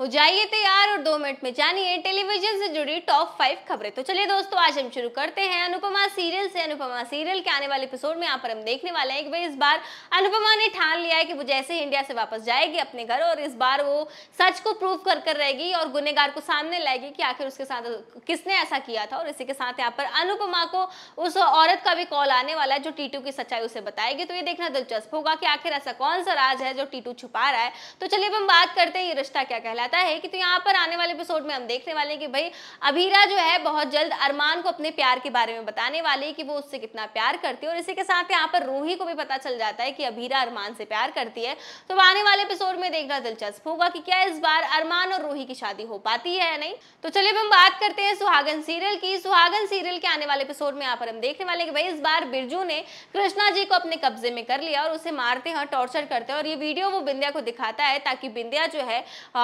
हो जाइए तैयार और दो मिनट में जानिए टेलीविजन से जुड़ी टॉप फाइव खबरें तो चलिए दोस्तों आज हम शुरू करते हैं अनुपमा सीरियल से अनुपमा सीरियल के आने वाले एपिसोड में यहाँ पर हम देखने वाले हैं कि भाई इस बार अनुपमा ने ठान लिया है कि वो जैसे ही इंडिया से वापस जाएगी अपने घर और इस बार वो सच को प्रूव कर कर रहेगी और गुनेगार को सामने लाएगी कि आखिर उसके साथ किसने ऐसा किया था और इसी के साथ यहाँ पर अनुपमा को उस औरत का भी कॉल आने वाला है जो टीटू की सच्चाई उसे बताएगी तो ये देखना दिलचस्प होगा कि आखिर ऐसा कौन सा राज है जो टीटू छुपा रहा है तो चलिए अब हम बात करते हैं ये रिश्ता क्या कहलाता बताता है कि तो यहाँ पर आने वाले एपिसोड में हम देखने वाले हैं कि भाई अभीरा जो है बहुत जल्द अरमान को अपने प्यार के बारे में बताने वाले है कि वो उससे कितना प्यार करती है और इसी के साथ यहाँ पर रूही को भी पता चल जाता है कि अभीरा अरमान से प्यार करती है तो आने वाले एपिसोड में देखना दिलचस्प होगा कि क्या इस बार अरमान और रूही की शादी हो पाती है या नहीं तो चलिए हम बात करते हैं सुहागन सीरियल की सुहागन सीरियल के आने वाले एपिसोड में यहाँ पर हम देखने वाले कि भाई इस बार बिरजू ने कृष्णा जी को अपने कब्जे में कर लिया और उसे मारते हैं टॉर्चर करते हैं और ये वीडियो वो बिंदिया को दिखाता है ताकि बिंदिया जो है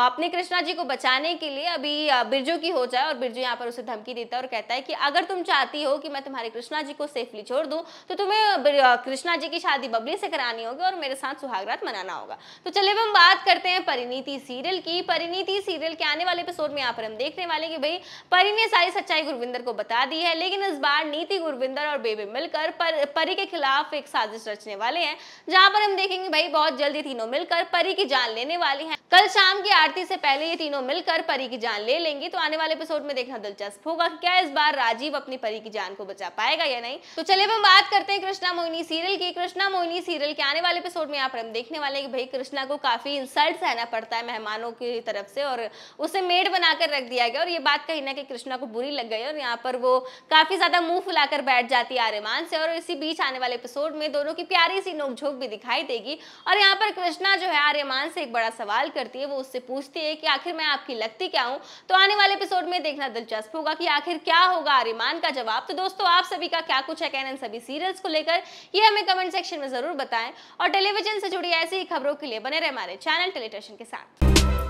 अपने कृष्णा जी को बचाने के लिए अभी बिरजू की हो जाए और बिरजू यहाँ पर उसे धमकी देता है और कहता है कि अगर तुम चाहती हो कि मैं तुम्हारे कृष्णा जी को सेफली छोड़ दूँ तो तुम्हें कृष्णा जी की शादी बबली से करानी होगी और मेरे साथ सुहागरात मनाना होगा तो चलिए अब हम बात करते हैं परिणीति सीरियल की परिणीति सीरियल के आने वाले एपिसोड में यहाँ पर हम देखने वाले कि भाई परी ने सारी सच्चाई गुरविंदर को बता दी है लेकिन इस बार नीति गुरविंदर और बेबी मिलकर परी के खिलाफ एक साजिश रचने वाले हैं जहाँ पर हम देखेंगे भाई बहुत जल्दी तीनों मिलकर परी की जान लेने वाली है कल शाम की आरती से पहले ये तीनों मिलकर परी की जान ले लेंगी तो आने वाले एपिसोड में देखना दिलचस्प होगा क्या इस बार राजीव अपनी परी की जान को बचा पाएगा या नहीं तो चलिए हम बात करते हैं कृष्णा मोहिनी सीरियल की कृष्णा मोहिनी सीरियल के आने वाले एपिसोड में यहाँ पर हम देखने वाले की कि भाई कृष्णा को काफी इंसल्ट सहना पड़ता है मेहमानों की तरफ से और उसे मेड बनाकर रख दिया गया और ये बात कहीं ना कहीं कृष्णा को बुरी लग गई और यहाँ पर वो काफी ज्यादा मुंह फुलाकर बैठ जाती है आर्यमान से और इसी बीच आने वाले एपिसोड में दोनों की प्यारी सी नोकझोंक भी दिखाई देगी और यहाँ पर कृष्णा जो है आर्यमान से एक बड़ा सवाल करती है वो उससे पूछती है लिए कि आखिर मैं आपकी लगती क्या हूँ तो आने वाले एपिसोड में देखना दिलचस्प होगा कि आखिर क्या होगा आरिमान का जवाब तो दोस्तों आप सभी का क्या कुछ है कहना इन सभी सीरियल्स को लेकर ये हमें कमेंट सेक्शन में जरूर बताएं और टेलीविजन से जुड़ी ऐसी ही खबरों के लिए बने रहे हमारे चैनल टेलीटेशन के साथ